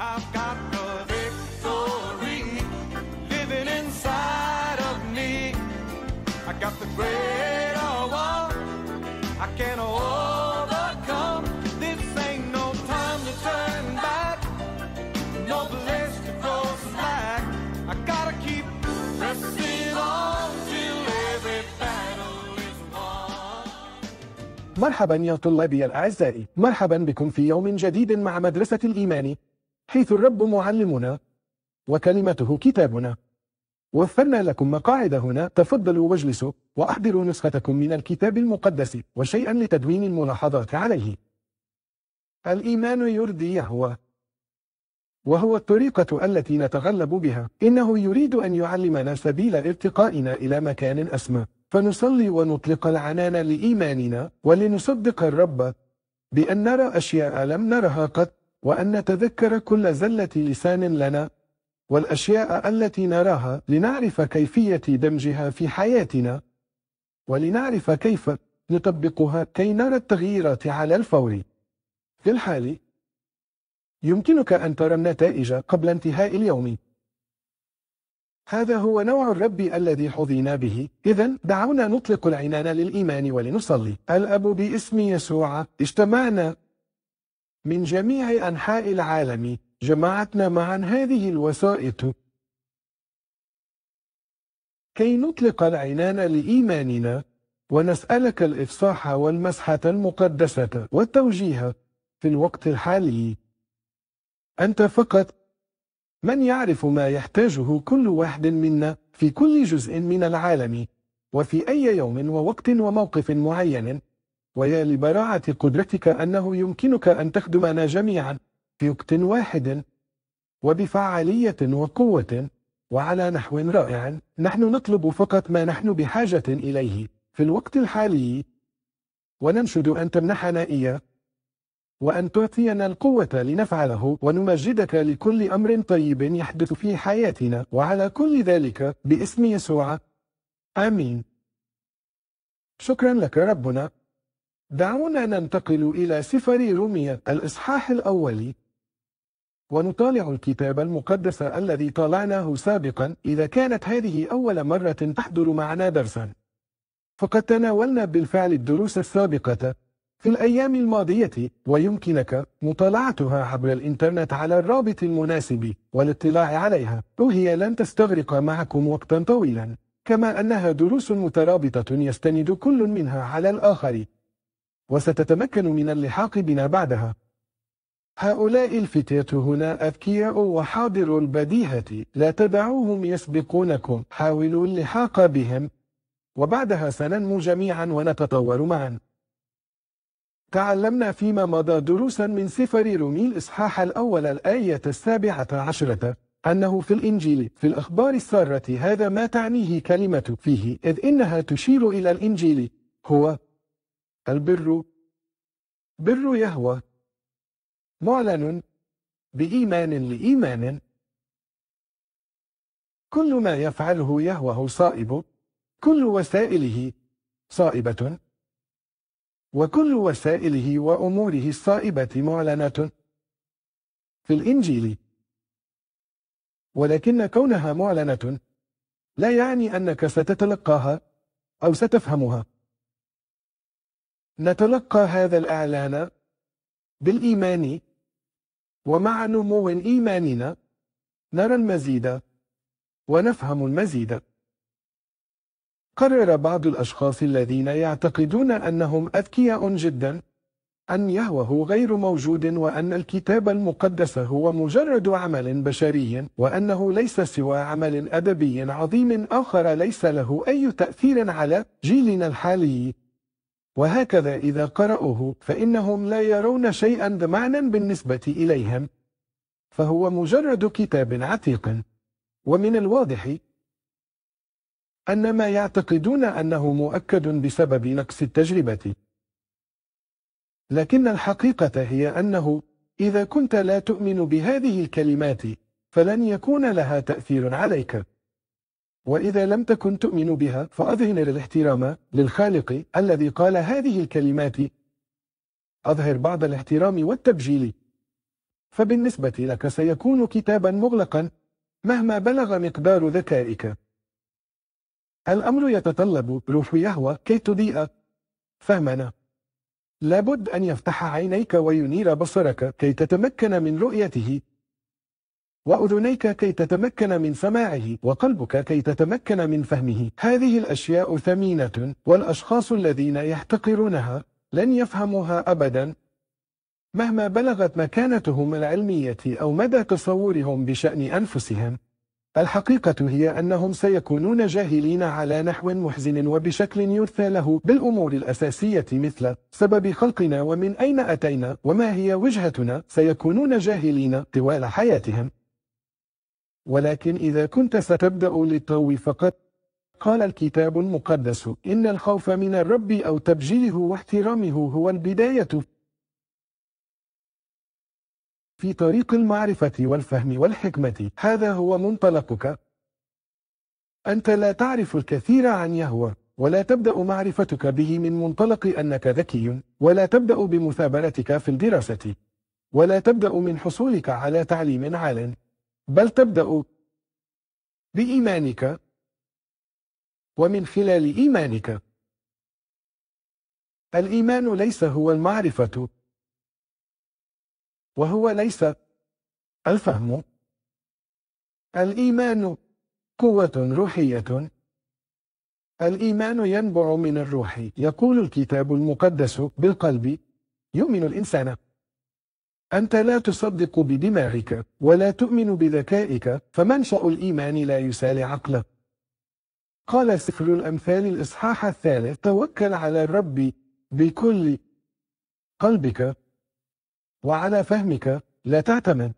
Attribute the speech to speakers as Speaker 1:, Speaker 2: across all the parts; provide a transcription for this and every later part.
Speaker 1: I've got the victory living inside of me. I got the greater war. I can overcome. This ain't no time to turn back. No place to go slack. I gotta keep pressing on till every battle is won. مرحبا يا طلابي الاعزائي مرحبا بكم في يوم جديد مع مدرسة الإيمان حيث الرب معلمنا وكلمته كتابنا وفرنا لكم مقاعد هنا تفضلوا واجلسوا وأحضروا نسختكم من الكتاب المقدس وشيئا لتدوين الملاحظات عليه الإيمان يرضي يهوى وهو الطريقة التي نتغلب بها إنه يريد أن يعلمنا سبيل ارتقائنا إلى مكان أسمى فنصلي ونطلق العنان لإيماننا ولنصدق الرب بأن نرى أشياء لم نرها قط وأن نتذكر كل زلة لسان لنا والأشياء التي نراها لنعرف كيفية دمجها في حياتنا ولنعرف كيف نطبقها كي نرى التغييرات على الفور في الحال يمكنك أن ترى النتائج قبل انتهاء اليوم هذا هو نوع الرب الذي حظينا به إذا دعونا نطلق العنان للإيمان ولنصلي الأب باسم يسوع اجتمعنا من جميع أنحاء العالم جمعتنا معا هذه الوسائط كي نطلق العنان لإيماننا ونسألك الإفصاح والمسحة المقدسة والتوجيه في الوقت الحالي أنت فقط من يعرف ما يحتاجه كل واحد منا في كل جزء من العالم وفي أي يوم ووقت وموقف معين ويا لبراعة قدرتك أنه يمكنك أن تخدمنا جميعا في وقت واحد وبفعالية وقوة وعلى نحو رائع نحن نطلب فقط ما نحن بحاجة إليه في الوقت الحالي وننشد أن تمنحنا إياه وأن تعطينا القوة لنفعله ونمجدك لكل أمر طيب يحدث في حياتنا وعلى كل ذلك باسم يسوع آمين شكرا لك ربنا دعونا ننتقل إلى سفر رمية الإصحاح الأول ونطالع الكتاب المقدس الذي طالعناه سابقا إذا كانت هذه أول مرة تحضر معنا درسا فقد تناولنا بالفعل الدروس السابقة في الأيام الماضية ويمكنك مطالعتها عبر الإنترنت على الرابط المناسب والاطلاع عليها وهي لن تستغرق معكم وقتا طويلا كما أنها دروس مترابطة يستند كل منها على الآخر وستتمكن من اللحاق بنا بعدها هؤلاء الفتاة هنا أذكياء وحاضر البديهة لا تدعوهم يسبقونكم حاولوا اللحاق بهم وبعدها سننمو جميعا ونتطور معا تعلمنا فيما مضى دروسا من سفر رومي الإصحاح الأول الآية السابعة عشرة أنه في الإنجيل في الأخبار السارة هذا ما تعنيه كلمة فيه إذ إنها تشير إلى الإنجيل هو البر بر يهوى معلن بإيمان لإيمان كل ما يفعله يهوه صائب كل وسائله صائبة وكل وسائله وأموره الصائبة معلنة في الإنجيل ولكن كونها معلنة لا يعني أنك ستتلقاها أو ستفهمها نتلقى هذا الإعلان بالإيمان ومع نمو إيماننا نرى المزيد ونفهم المزيد قرر بعض الأشخاص الذين يعتقدون أنهم أذكياء جدا أن يهوه غير موجود وأن الكتاب المقدس هو مجرد عمل بشري وأنه ليس سوى عمل أدبي عظيم آخر ليس له أي تأثير على جيلنا الحالي وهكذا إذا قرأوه فإنهم لا يرون شيئا معنى بالنسبة إليهم فهو مجرد كتاب عتيق ومن الواضح أن ما يعتقدون أنه مؤكد بسبب نقص التجربة لكن الحقيقة هي أنه إذا كنت لا تؤمن بهذه الكلمات فلن يكون لها تأثير عليك وإذا لم تكن تؤمن بها فأظهر الاحترام للخالق الذي قال هذه الكلمات أظهر بعض الاحترام والتبجيل فبالنسبة لك سيكون كتابا مغلقا مهما بلغ مقدار ذكائك الأمر يتطلب روح يهوى كي تضيء فهمنا لابد أن يفتح عينيك وينير بصرك كي تتمكن من رؤيته وأذنيك كي تتمكن من سماعه وقلبك كي تتمكن من فهمه هذه الأشياء ثمينة والأشخاص الذين يحتقرونها لن يفهموها أبدا مهما بلغت مكانتهم العلمية أو مدى تصورهم بشأن أنفسهم الحقيقة هي أنهم سيكونون جاهلين على نحو محزن وبشكل يرثى له بالأمور الأساسية مثل سبب خلقنا ومن أين أتينا وما هي وجهتنا سيكونون جاهلين طوال حياتهم ولكن إذا كنت ستبدأ للتو فقط قال الكتاب المقدس إن الخوف من الرب أو تبجيله واحترامه هو البداية في طريق المعرفة والفهم والحكمة هذا هو منطلقك أنت لا تعرف الكثير عن يهوه ولا تبدأ معرفتك به من منطلق أنك ذكي ولا تبدأ بمثابرتك في الدراسة ولا تبدأ من حصولك على تعليم عال بل تبدأ بإيمانك ومن خلال إيمانك الإيمان ليس هو المعرفة وهو ليس الفهم الإيمان قوة روحية الإيمان ينبع من الروح يقول الكتاب المقدس بالقلب يؤمن الإنسان أنت لا تصدق بدماغك ولا تؤمن بذكائك فمنشأ الإيمان لا يسال عقلك قال سفر الأمثال الإصحاح الثالث توكل على الرب بكل قلبك وعلى فهمك لا تعتمد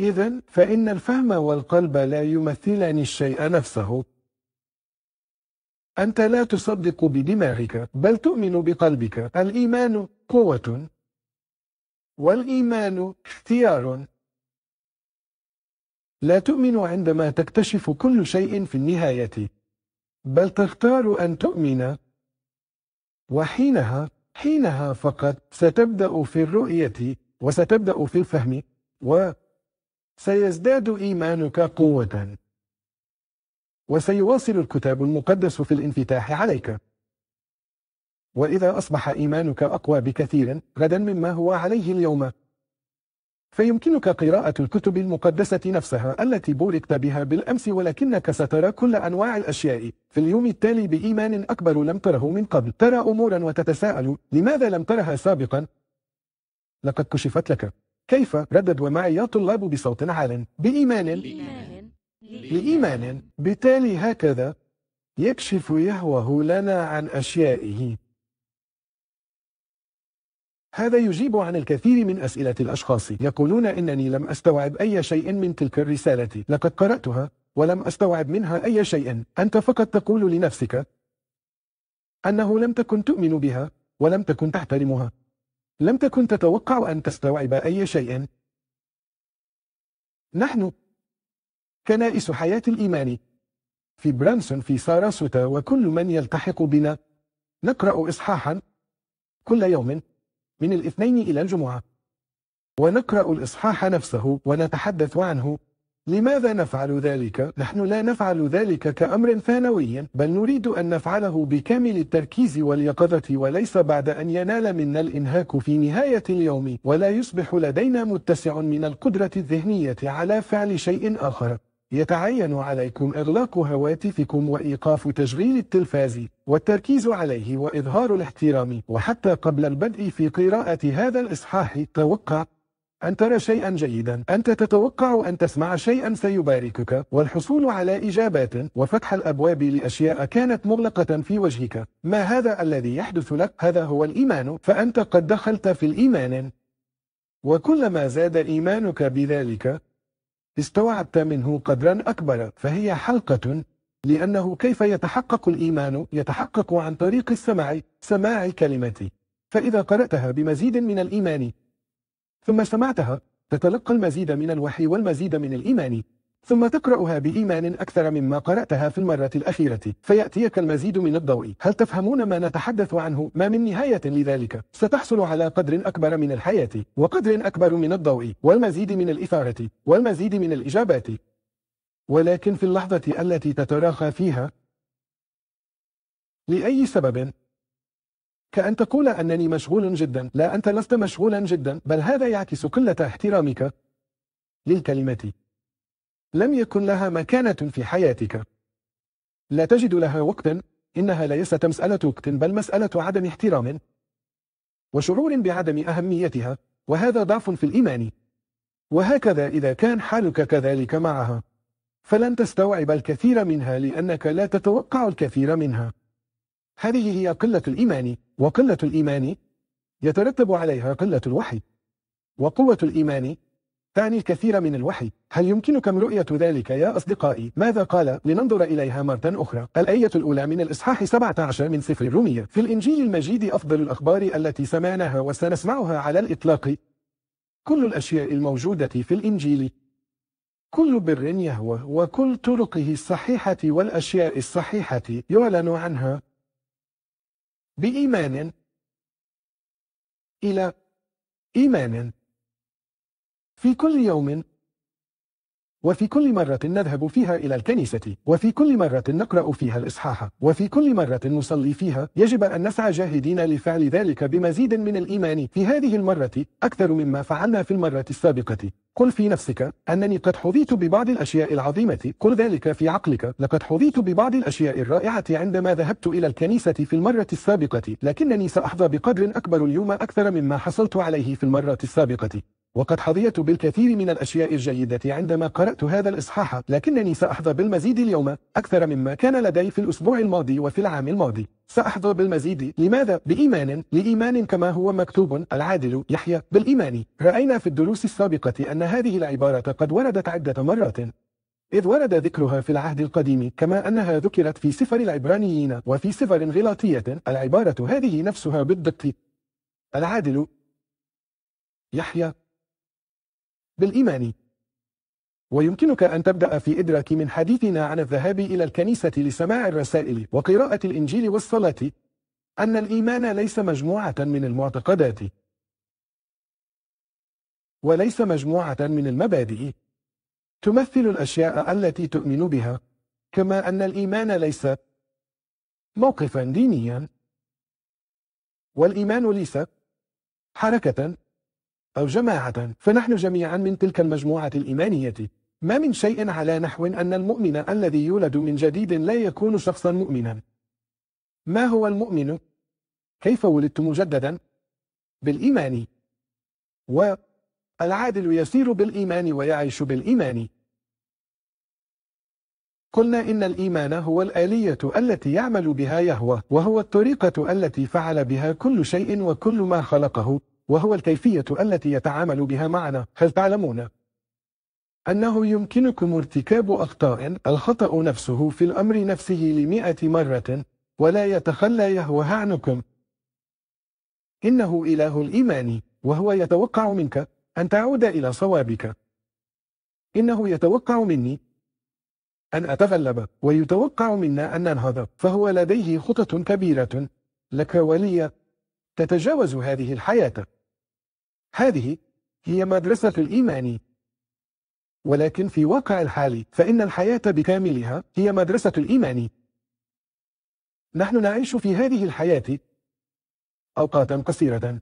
Speaker 1: إذا فإن الفهم والقلب لا يمثلان الشيء نفسه أنت لا تصدق بدماغك بل تؤمن بقلبك الإيمان قوة والإيمان اختيار لا تؤمن عندما تكتشف كل شيء في النهاية بل تختار أن تؤمن وحينها حينها فقط ستبدأ في الرؤية وستبدأ في الفهم وسيزداد إيمانك قوة وسيواصل الكتاب المقدس في الانفتاح عليك وإذا أصبح إيمانك أقوى بكثير غدا مما هو عليه اليوم فيمكنك قراءة الكتب المقدسة نفسها التي بوركت بها بالأمس ولكنك سترى كل أنواع الأشياء في اليوم التالي بإيمان أكبر لم تره من قبل ترى أمورا وتتساءل لماذا لم ترها سابقا لقد كشفت لك كيف ردد ومعي يا طلاب بصوت عال بإيمان لإيمان, لإيمان. بالتالي هكذا يكشف يهوه لنا عن أشيائه هذا يجيب عن الكثير من أسئلة الأشخاص يقولون إنني لم أستوعب أي شيء من تلك الرسالة لقد قرأتها ولم أستوعب منها أي شيء أنت فقط تقول لنفسك أنه لم تكن تؤمن بها ولم تكن تحترمها لم تكن تتوقع أن تستوعب أي شيء نحن كنائس حياة الإيمان في برانسون في ساراسوتا وكل من يلتحق بنا نقرأ إصحاحا كل يوم من الاثنين إلى الجمعة ونقرأ الإصحاح نفسه ونتحدث عنه لماذا نفعل ذلك؟ نحن لا نفعل ذلك كأمر ثانوي بل نريد أن نفعله بكامل التركيز واليقظة وليس بعد أن ينال منا الإنهاك في نهاية اليوم ولا يصبح لدينا متسع من القدرة الذهنية على فعل شيء آخر يتعين عليكم إغلاق هواتفكم وإيقاف تشغيل التلفاز والتركيز عليه وإظهار الاحترام وحتى قبل البدء في قراءة هذا الإصحاح توقع أن ترى شيئا جيدا أنت تتوقع أن تسمع شيئا سيباركك والحصول على إجابات وفتح الأبواب لأشياء كانت مغلقة في وجهك ما هذا الذي يحدث لك هذا هو الإيمان فأنت قد دخلت في الإيمان وكلما زاد إيمانك بذلك استوعبت منه قدرا أكبر فهي حلقة لأنه كيف يتحقق الإيمان يتحقق عن طريق السماع سماع كلمتي فإذا قرأتها بمزيد من الإيمان ثم سمعتها تتلقى المزيد من الوحي والمزيد من الإيمان ثم تقرأها بإيمان أكثر مما قرأتها في المرة الأخيرة فيأتيك المزيد من الضوء هل تفهمون ما نتحدث عنه ما من نهاية لذلك ستحصل على قدر أكبر من الحياة وقدر أكبر من الضوء والمزيد من الإثارة والمزيد من الإجابات ولكن في اللحظة التي تتراخى فيها لأي سبب كأن تقول أنني مشغول جدا لا أنت لست مشغولا جدا بل هذا يعكس قلة احترامك للكلمة لم يكن لها مكانة في حياتك لا تجد لها وقتا إنها ليست مسألة وقت بل مسألة عدم احترام وشعور بعدم أهميتها وهذا ضعف في الإيمان وهكذا إذا كان حالك كذلك معها فلن تستوعب الكثير منها لأنك لا تتوقع الكثير منها هذه هي قلة الإيمان وقلة الإيمان يترتب عليها قلة الوحي وقوة الإيمان تعني الكثير من الوحي هل يمكنكم رؤية ذلك يا أصدقائي؟ ماذا قال؟ لننظر إليها مرة أخرى الآية الأولى من الإصحاح 17 من سفر الرومية في الإنجيل المجيد أفضل الأخبار التي سمعناها وسنسمعها على الإطلاق كل الأشياء الموجودة في الإنجيل كل بر يهوى وكل طرقه الصحيحة والأشياء الصحيحة يعلن عنها بإيمان إلى إيمان في كل يوم وفي كل مرة نذهب فيها إلى الكنيسة وفي كل مرة نقرأ فيها الإصحاح وفي كل مرة نصلي فيها يجب أن نسعى جاهدين لفعل ذلك بمزيد من الإيمان في هذه المرة أكثر مما فعلنا في المرة السابقة قل في نفسك أنني قد حظيت ببعض الأشياء العظيمة قل ذلك في عقلك لقد حظيت ببعض الأشياء الرائعة عندما ذهبت إلى الكنيسة في المرة السابقة لكنني سأحظى بقدر أكبر اليوم أكثر مما حصلت عليه في المرة السابقة وقد حظيت بالكثير من الأشياء الجيدة عندما قرأت هذا الإصحاح لكنني سأحظى بالمزيد اليوم أكثر مما كان لدي في الأسبوع الماضي وفي العام الماضي سأحظى بالمزيد لماذا؟ بإيمان لإيمان كما هو مكتوب العادل يحيى بالإيمان رأينا في الدروس السابقة أن هذه العبارة قد وردت عدة مرات إذ ورد ذكرها في العهد القديم كما أنها ذكرت في سفر العبرانيين وفي سفر غلاطية العبارة هذه نفسها بالضبط العادل يحيى بالإيمان ويمكنك أن تبدأ في إدراك من حديثنا عن الذهاب إلى الكنيسة لسماع الرسائل وقراءة الإنجيل والصلاة أن الإيمان ليس مجموعة من المعتقدات وليس مجموعة من المبادئ تمثل الأشياء التي تؤمن بها كما أن الإيمان ليس موقفا دينيا والإيمان ليس حركة أو جماعة فنحن جميعا من تلك المجموعة الإيمانية ما من شيء على نحو أن المؤمن الذي يولد من جديد لا يكون شخصا مؤمنا ما هو المؤمن؟ كيف ولدت مجددا؟ بالإيمان والعادل يسير بالإيمان ويعيش بالإيمان قلنا إن الإيمان هو الآلية التي يعمل بها يهوى وهو الطريقة التي فعل بها كل شيء وكل ما خلقه وهو الكيفية التي يتعامل بها معنا هل تعلمون أنه يمكنكم ارتكاب أخطاء الخطأ نفسه في الأمر نفسه لمئة مرة ولا يتخلى يهوها عنكم إنه إله الإيمان وهو يتوقع منك أن تعود إلى صوابك إنه يتوقع مني أن أتغلب ويتوقع منا أن ننهض فهو لديه خطط كبيرة لك ولي تتجاوز هذه الحياة هذه هي مدرسة الإيمان ولكن في واقع الحالي فإن الحياة بكاملها هي مدرسة الإيمان نحن نعيش في هذه الحياة أوقاتا قصيرة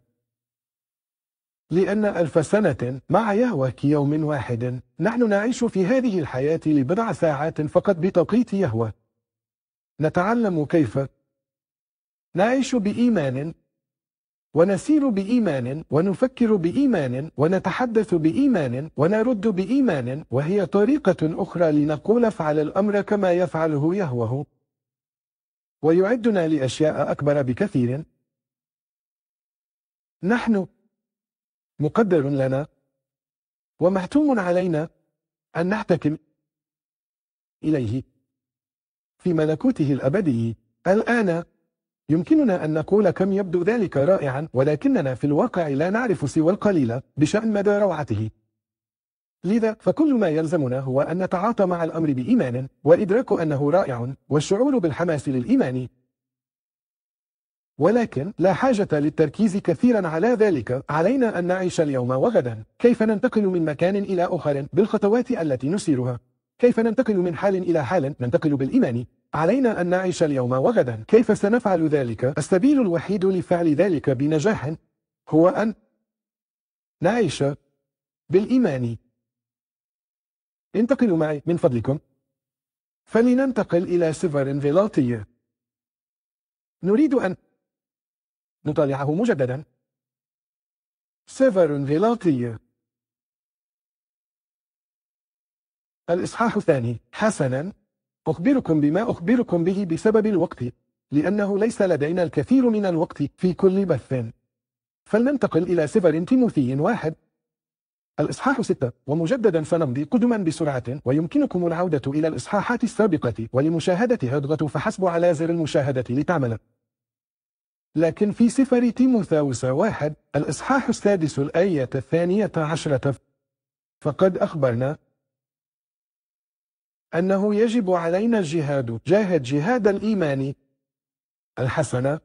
Speaker 1: لأن ألف سنة مع يهوه كيوم واحد نحن نعيش في هذه الحياة لبضع ساعات فقط بتوقيت يهوه نتعلم كيف نعيش بإيمان ونسير بإيمان ونفكر بإيمان ونتحدث بإيمان ونرد بإيمان وهي طريقة أخرى لنقول افعل الأمر كما يفعله يهوه ويعدنا لأشياء أكبر بكثير نحن مقدر لنا ومحتوم علينا أن نحتكم إليه في ملكوته الأبدي الآن يمكننا أن نقول كم يبدو ذلك رائعا ولكننا في الواقع لا نعرف سوى القليل بشأن مدى روعته لذا فكل ما يلزمنا هو أن نتعاطى مع الأمر بإيمان وإدراك أنه رائع والشعور بالحماس للإيمان ولكن لا حاجة للتركيز كثيرا على ذلك علينا أن نعيش اليوم وغدا كيف ننتقل من مكان إلى آخر بالخطوات التي نسيرها كيف ننتقل من حال إلى حال ننتقل بالإيمان علينا أن نعيش اليوم وغدا كيف سنفعل ذلك؟ السبيل الوحيد لفعل ذلك بنجاح هو أن نعيش بالإيمان انتقلوا معي من فضلكم فلننتقل إلى سفر فيلاطي نريد أن نطالعه مجددا سفر فيلاطي الإصحاح الثاني حسنا أخبركم بما أخبركم به بسبب الوقت لأنه ليس لدينا الكثير من الوقت في كل بث فلننتقل إلى سفر تيموثي واحد الإصحاح ستة ومجددا سنمضي قدما بسرعة ويمكنكم العودة إلى الإصحاحات السابقة ولمشاهدتها اضغطوا فحسب على زر المشاهدة لتعمل لكن في سفر تيموثاوس واحد الإصحاح السادس الآية الثانية عشرة فقد أخبرنا أنه يجب علينا الجهاد جاهد جهاد الإيمان الحسنة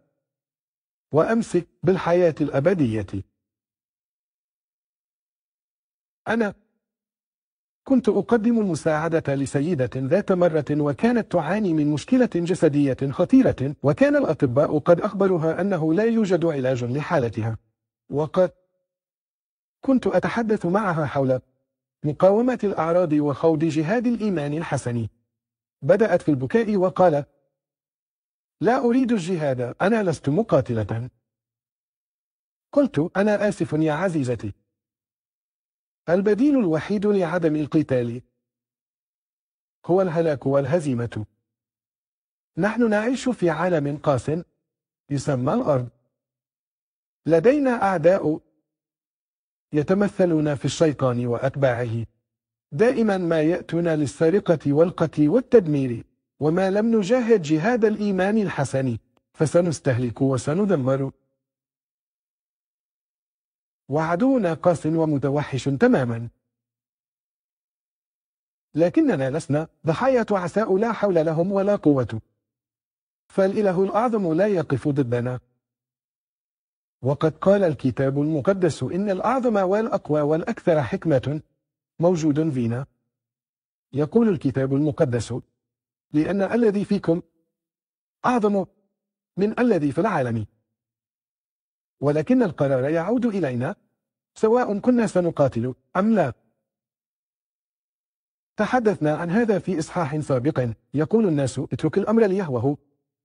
Speaker 1: وأمسك بالحياة الأبدية أنا كنت أقدم مساعدة لسيدة ذات مرة وكانت تعاني من مشكلة جسدية خطيرة وكان الأطباء قد أخبروها أنه لا يوجد علاج لحالتها وقد كنت أتحدث معها حول مقاومة الأعراض وخوض جهاد الإيمان الحسن بدأت في البكاء وقال لا أريد الجهاد أنا لست مقاتلة قلت أنا آسف يا عزيزتي البديل الوحيد لعدم القتال هو الهلاك والهزيمة نحن نعيش في عالم قاس يسمى الأرض لدينا أعداء يتمثلون في الشيطان وأتباعه دائما ما يأتون للسرقة والقتل والتدمير وما لم نجاهد جهاد الإيمان الحسن فسنستهلك وسندمر وعدونا قاس ومتوحش تماما لكننا لسنا ضحايا تعساء لا حول لهم ولا قوة فالإله الأعظم لا يقف ضدنا وقد قال الكتاب المقدس إن الأعظم والأقوى والأكثر حكمة موجود فينا يقول الكتاب المقدس لأن الذي فيكم أعظم من الذي في العالم ولكن القرار يعود إلينا سواء كنا سنقاتل أم لا تحدثنا عن هذا في إصحاح سابق يقول الناس اترك الأمر ليهوه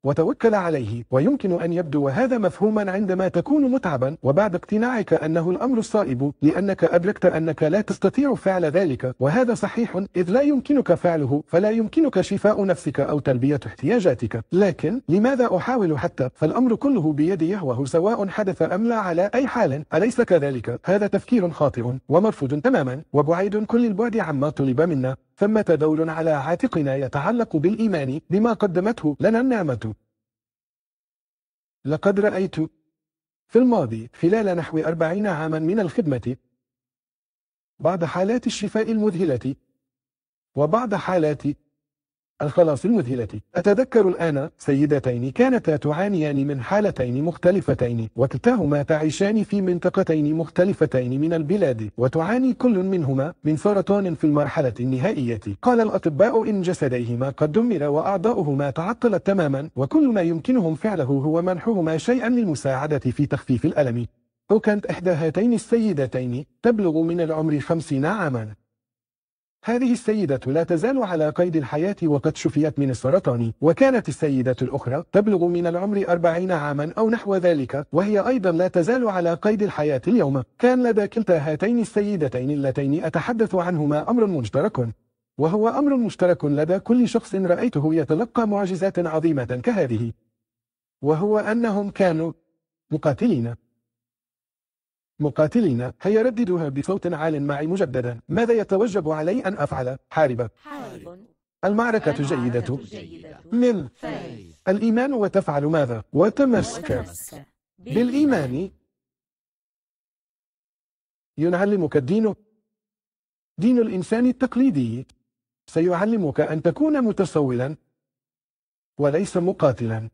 Speaker 1: وتوكل عليه ويمكن أن يبدو هذا مفهوما عندما تكون متعبا وبعد اقتناعك أنه الأمر الصائب لأنك أدركت أنك لا تستطيع فعل ذلك وهذا صحيح إذ لا يمكنك فعله فلا يمكنك شفاء نفسك أو تلبية احتياجاتك لكن لماذا أحاول حتى فالأمر كله بيدي وهو سواء حدث أم لا على أي حال أليس كذلك هذا تفكير خاطئ ومرفوض تماما وبعيد كل البعد عما طلب منا ثمة دور على عاتقنا يتعلق بالإيمان لما قدمته لنا النعمة لقد رأيت في الماضي خلال نحو أربعين عاما من الخدمة بعض حالات الشفاء المذهلة وبعض حالات الخلاص المذهلة أتذكر الآن سيدتين كانتا تعانيان من حالتين مختلفتين وكلتاهما تعيشان في منطقتين مختلفتين من البلاد وتعاني كل منهما من سرطان في المرحلة النهائية قال الأطباء إن جسديهما قد دمر وأعضاؤهما تعطلت تماما وكل ما يمكنهم فعله هو منحهما شيئا للمساعدة في تخفيف الألم وكانت إحدى هاتين السيدتين تبلغ من العمر خمسين عاما هذه السيدة لا تزال على قيد الحياة وقد شفيت من السرطان وكانت السيدة الأخرى تبلغ من العمر أربعين عاما أو نحو ذلك وهي أيضا لا تزال على قيد الحياة اليوم كان لدى كلتا هاتين السيدتين اللتين أتحدث عنهما أمر مشترك وهو أمر مشترك لدى كل شخص رأيته يتلقى معجزات عظيمة كهذه وهو أنهم كانوا مقاتلين مقاتلين رددوها بصوت عال معي مجددا ماذا يتوجب علي أن أفعل حاربة حارب المعركة جيدة جيدة من فايز. الإيمان وتفعل ماذا وتمسك, وتمسك. بالإيمان ينعلمك الدين دين الإنسان التقليدي سيعلمك أن تكون متسولا وليس مقاتلا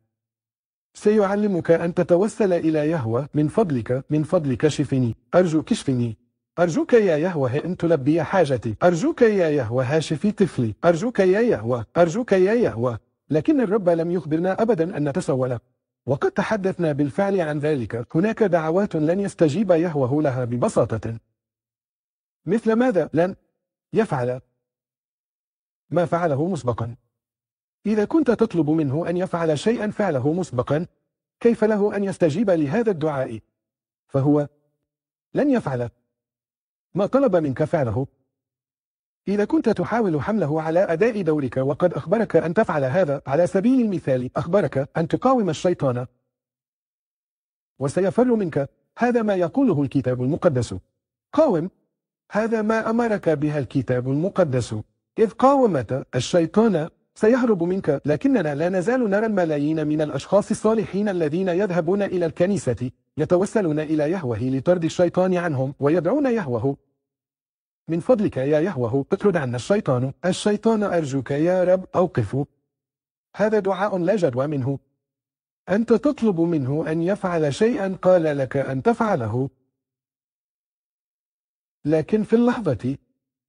Speaker 1: سيعلمك أن تتوسل إلى يهوه من فضلك من فضلك شفني أرجو كشفني أرجوك يا يهوه أن تلبي حاجتي أرجوك يا يهوه شفي طفلي أرجوك يا يهوه أرجوك يا يهوه لكن الرب لم يخبرنا أبدا أن نتسول وقد تحدثنا بالفعل عن ذلك هناك دعوات لن يستجيب يهوه لها ببساطة مثل ماذا لن يفعل ما فعله مسبقا إذا كنت تطلب منه أن يفعل شيئا فعله مسبقا كيف له أن يستجيب لهذا الدعاء فهو لن يفعل ما طلب منك فعله إذا كنت تحاول حمله على أداء دورك وقد أخبرك أن تفعل هذا على سبيل المثال أخبرك أن تقاوم الشيطان وسيفر منك هذا ما يقوله الكتاب المقدس قاوم هذا ما أمرك بها الكتاب المقدس إذ قاومت الشيطان سيهرب منك لكننا لا نزال نرى الملايين من الأشخاص الصالحين الذين يذهبون إلى الكنيسة يتوسلون إلى يهوه لطرد الشيطان عنهم ويدعون يهوه من فضلك يا يهوه اطرد عنا الشيطان الشيطان أرجوك يا رب أوقف هذا دعاء لا جدوى منه أنت تطلب منه أن يفعل شيئا قال لك أن تفعله لكن في اللحظة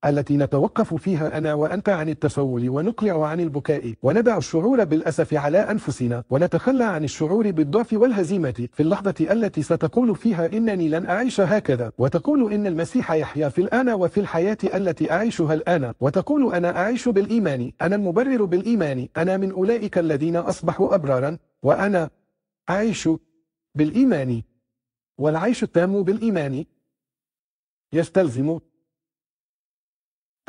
Speaker 1: التي نتوقف فيها أنا وأنت عن التسول ونقلع عن البكاء وندع الشعور بالأسف على أنفسنا ونتخلى عن الشعور بالضعف والهزيمة في اللحظة التي ستقول فيها إنني لن أعيش هكذا وتقول إن المسيح يحيا في الآن وفي الحياة التي أعيشها الآن وتقول أنا أعيش بالإيمان أنا المبرر بالإيمان أنا من أولئك الذين أصبحوا أبرارا وأنا أعيش بالإيمان والعيش التام بالإيمان يستلزم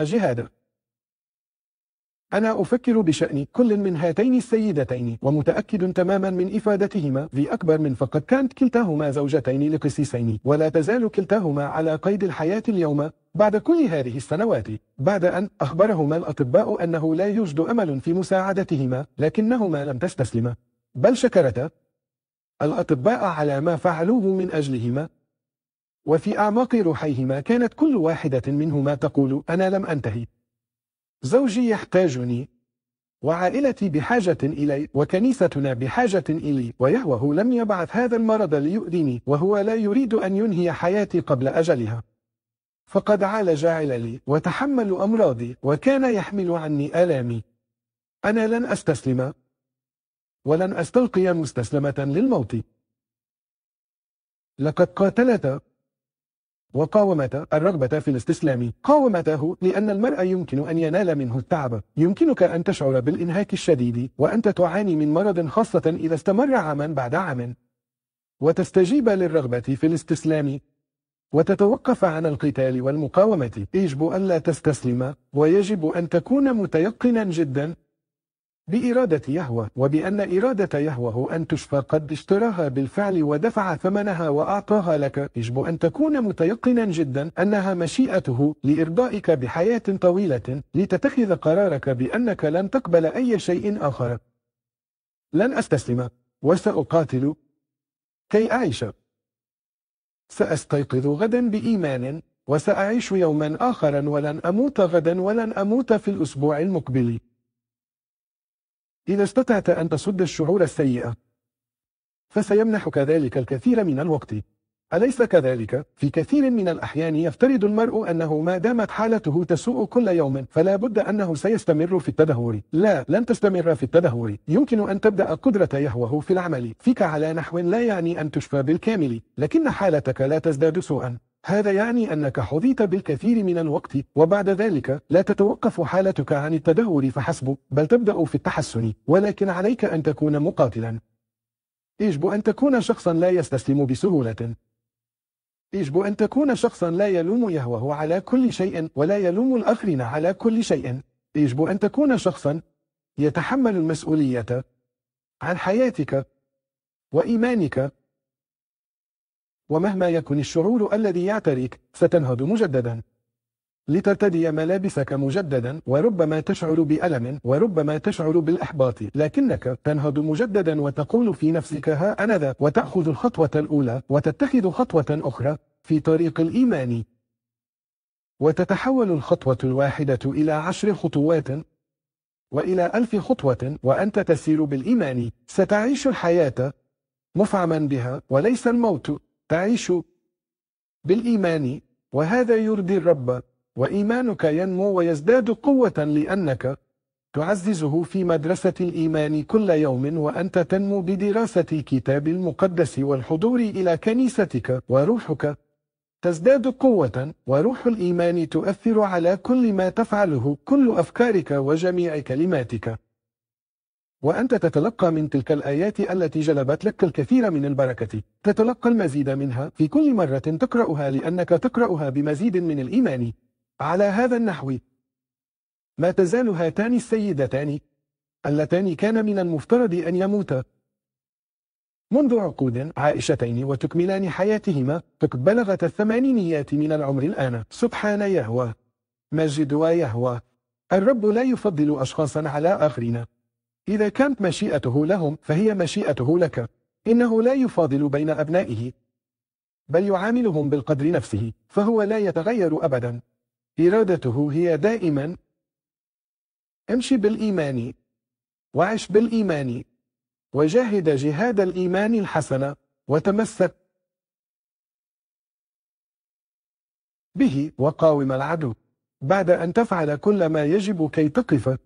Speaker 1: الجهاد أنا أفكر بشأن كل من هاتين السيدتين ومتأكد تماما من إفادتهما في أكبر من فقد كانت كلتاهما زوجتين لقسيسين ولا تزال كلتاهما على قيد الحياة اليوم بعد كل هذه السنوات بعد أن أخبرهما الأطباء أنه لا يوجد أمل في مساعدتهما لكنهما لم تستسلما بل شكرتا الأطباء على ما فعلوه من أجلهما وفي أعماق روحيهما كانت كل واحدة منهما تقول أنا لم أنتهي زوجي يحتاجني وعائلتي بحاجة إلي وكنيستنا بحاجة إلي ويهوه لم يبعث هذا المرض ليؤذيني وهو لا يريد أن ينهي حياتي قبل أجلها فقد عالج عللي وتحمل أمراضي وكان يحمل عني آلامي أنا لن أستسلم ولن أستلقي مستسلمة للموت لقد قاتلت وقاومت الرغبة في الاستسلام قاومته لأن المرء يمكن أن ينال منه التعب يمكنك أن تشعر بالإنهاك الشديد وأنت تعاني من مرض خاصة إذا استمر عاما بعد عام وتستجيب للرغبة في الاستسلام وتتوقف عن القتال والمقاومة يجب أن لا تستسلم ويجب أن تكون متيقنا جدا بإرادة يهوه وبأن إرادة يهوه أن تشفى قد اشتراها بالفعل ودفع ثمنها وأعطاها لك يجب أن تكون متيقنا جدا أنها مشيئته لإرضائك بحياة طويلة لتتخذ قرارك بأنك لن تقبل أي شيء آخر لن أستسلم وسأقاتل كي أعيش سأستيقظ غدا بإيمان وسأعيش يوما آخرا ولن أموت غدا ولن أموت في الأسبوع المقبل إذا استطعت أن تسد الشعور السيئة فسيمنحك ذلك الكثير من الوقت أليس كذلك؟ في كثير من الأحيان يفترض المرء أنه ما دامت حالته تسوء كل يوم فلا بد أنه سيستمر في التدهور لا لن تستمر في التدهور يمكن أن تبدأ قدرة يهوه في العمل فيك على نحو لا يعني أن تشفى بالكامل لكن حالتك لا تزداد سوءا هذا يعني أنك حظيت بالكثير من الوقت وبعد ذلك لا تتوقف حالتك عن التدهور فحسب بل تبدأ في التحسن ولكن عليك أن تكون مقاتلا يجب أن تكون شخصا لا يستسلم بسهولة يجب أن تكون شخصا لا يلوم يهوه على كل شيء ولا يلوم الآخرين على كل شيء يجب أن تكون شخصا يتحمل المسؤولية عن حياتك وإيمانك ومهما يكن الشعور الذي يعتريك ستنهض مجددا لترتدي ملابسك مجددا وربما تشعر بألم وربما تشعر بالإحباط لكنك تنهض مجددا وتقول في نفسك ها أنا ذا وتأخذ الخطوة الأولى وتتخذ خطوة أخرى في طريق الإيمان وتتحول الخطوة الواحدة إلى عشر خطوات وإلى ألف خطوة وأنت تسير بالإيمان ستعيش الحياة مفعما بها وليس الموت تعيش بالإيمان وهذا يرضي الرب وإيمانك ينمو ويزداد قوة لأنك تعززه في مدرسة الإيمان كل يوم وأنت تنمو بدراسة الكتاب المقدس والحضور إلى كنيستك وروحك تزداد قوة وروح الإيمان تؤثر على كل ما تفعله كل أفكارك وجميع كلماتك وأنت تتلقى من تلك الآيات التي جلبت لك الكثير من البركة تتلقى المزيد منها في كل مرة تقرأها لأنك تقرأها بمزيد من الإيمان على هذا النحو ما تزال هاتان السيدتان اللتان كان من المفترض أن يموتا منذ عقود عائشتين وتكملان حياتهما فقد بلغت الثمانينيات من العمر الآن سبحان يهوى مجد ويهوى الرب لا يفضل أشخاصا على آخرين إذا كانت مشيئته لهم فهي مشيئته لك إنه لا يفاضل بين أبنائه بل يعاملهم بالقدر نفسه فهو لا يتغير أبدا إرادته هي دائما امشي بالإيمان وعش بالإيمان وجاهد جهاد الإيمان الحسن وتمسك به وقاوم العدو بعد أن تفعل كل ما يجب كي تقف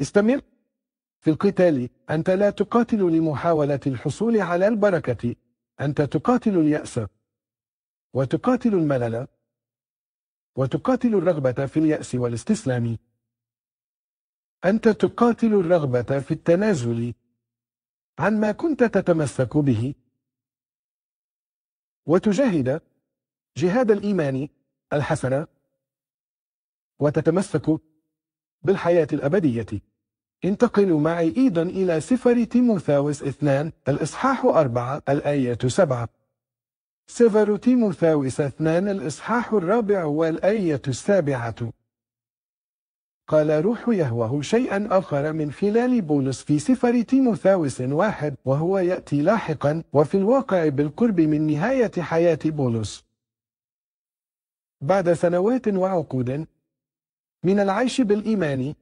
Speaker 1: استمر في القتال أنت لا تقاتل لمحاولة الحصول على البركة أنت تقاتل اليأس وتقاتل الملل وتقاتل الرغبة في اليأس والاستسلام أنت تقاتل الرغبة في التنازل عن ما كنت تتمسك به وتجاهد جهاد الإيمان الحسنة وتتمسك بالحياة الأبدية انتقل معي أيضا إلى سفر تيموثاوس 2 الإصحاح 4 الآية 7 سفر تيموثاوس 2 الإصحاح الرابع والآية السابعة قال روح يهوه شيئا آخر من خلال بولس في سفر تيموثاوس واحد وهو يأتي لاحقا وفي الواقع بالقرب من نهاية حياة بولس بعد سنوات وعقود من العيش بالإيمان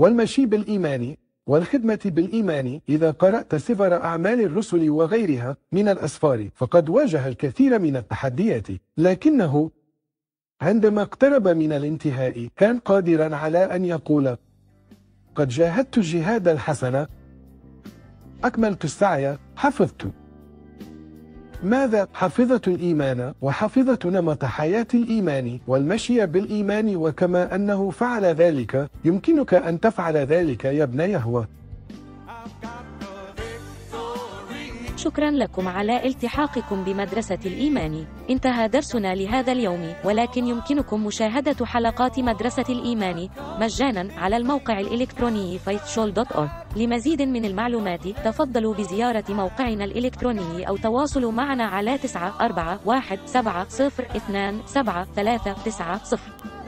Speaker 1: والمشي بالإيمان والخدمة بالإيمان إذا قرأت سفر أعمال الرسل وغيرها من الأسفار فقد واجه الكثير من التحديات لكنه عندما اقترب من الانتهاء كان قادرا على أن يقول قد جاهدت الجهاد الحسن أكملت السعي حفظت ماذا حفظت الإيمان وحفظت نمط حياة الإيمان والمشي بالإيمان وكما أنه فعل ذلك يمكنك أن تفعل ذلك يا ابن يهوه شكرا لكم على التحاقكم بمدرسة الإيمان انتهى درسنا لهذا اليوم ولكن يمكنكم مشاهدة حلقات مدرسة الإيمان مجانا على الموقع الإلكتروني faithshow.org لمزيد من المعلومات تفضلوا بزيارة موقعنا الإلكتروني أو تواصلوا معنا على 9 4 7 0 2 7 3 9 0